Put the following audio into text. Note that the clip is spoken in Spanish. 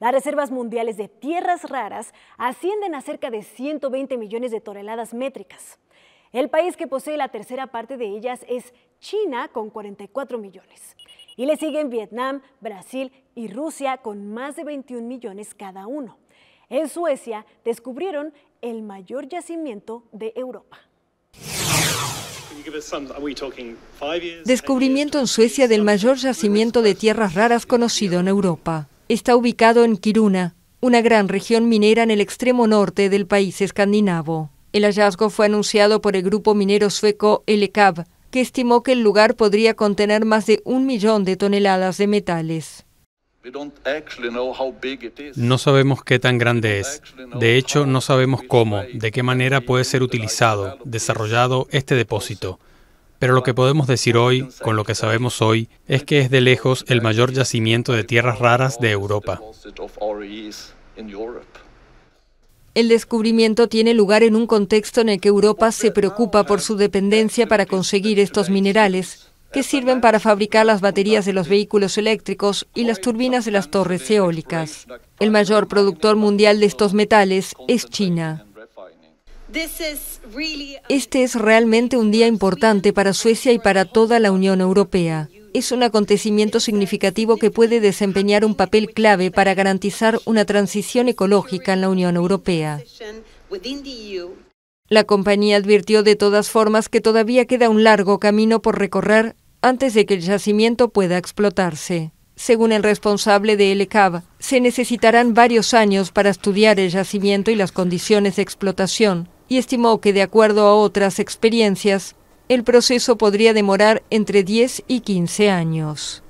Las reservas mundiales de tierras raras ascienden a cerca de 120 millones de toneladas métricas. El país que posee la tercera parte de ellas es China con 44 millones. Y le siguen Vietnam, Brasil y Rusia con más de 21 millones cada uno. En Suecia descubrieron el mayor yacimiento de Europa. Descubrimiento en Suecia del mayor yacimiento de tierras raras conocido en Europa está ubicado en Kiruna, una gran región minera en el extremo norte del país escandinavo. El hallazgo fue anunciado por el grupo minero sueco LKAB, que estimó que el lugar podría contener más de un millón de toneladas de metales. No sabemos qué tan grande es. De hecho, no sabemos cómo, de qué manera puede ser utilizado, desarrollado este depósito. Pero lo que podemos decir hoy, con lo que sabemos hoy, es que es de lejos el mayor yacimiento de tierras raras de Europa. El descubrimiento tiene lugar en un contexto en el que Europa se preocupa por su dependencia para conseguir estos minerales, que sirven para fabricar las baterías de los vehículos eléctricos y las turbinas de las torres eólicas. El mayor productor mundial de estos metales es China. Este es realmente un día importante para Suecia y para toda la Unión Europea. Es un acontecimiento significativo que puede desempeñar un papel clave para garantizar una transición ecológica en la Unión Europea. La compañía advirtió de todas formas que todavía queda un largo camino por recorrer antes de que el yacimiento pueda explotarse. Según el responsable de LCAB, se necesitarán varios años para estudiar el yacimiento y las condiciones de explotación, y estimó que, de acuerdo a otras experiencias, el proceso podría demorar entre 10 y 15 años.